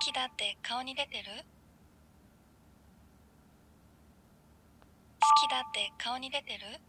好きだって顔に出てる好きだって顔に出てる